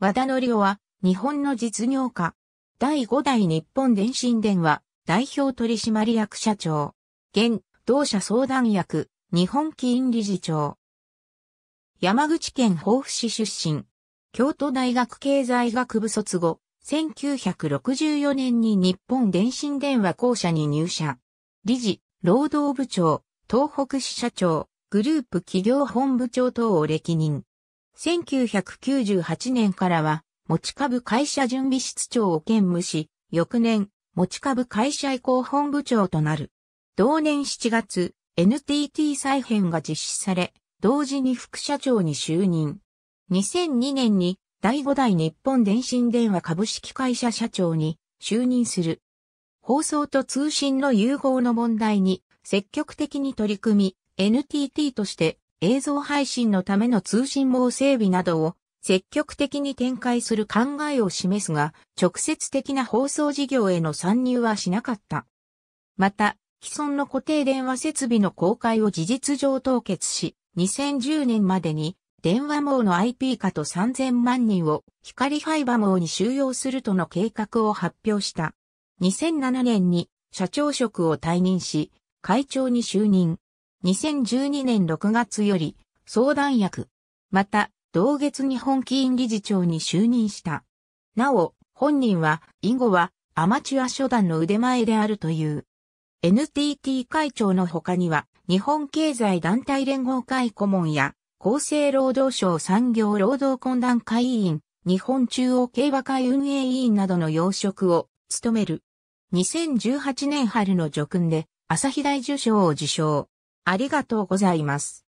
和田則夫は、日本の実業家。第5代日本電信電話、代表取締役社長。現、同社相談役、日本基因理事長。山口県防府市出身。京都大学経済学部卒後、1964年に日本電信電話公社に入社。理事、労働部長、東北支社長、グループ企業本部長等を歴任。1998年からは、持ち株会社準備室長を兼務し、翌年、持ち株会社移行本部長となる。同年7月、NTT 再編が実施され、同時に副社長に就任。2002年に第5代日本電信電話株式会社社長に就任する。放送と通信の融合の問題に積極的に取り組み、NTT として映像配信のための通信網整備などを積極的に展開する考えを示すが、直接的な放送事業への参入はしなかった。また、既存の固定電話設備の公開を事実上凍結し、2010年までに電話網の IP 化と3000万人を光ファイバ網に収容するとの計画を発表した。2007年に社長職を退任し、会長に就任。2012年6月より相談役。また、同月日本棋院理事長に就任した。なお、本人は、以後はアマチュア初段の腕前であるという。NTT 会長の他には、日本経済団体連合会顧問や、厚生労働省産業労働懇談会委員、日本中央競馬会運営委員などの要職を務める。2018年春の叙勲で、朝日大受賞を受賞。ありがとうございます。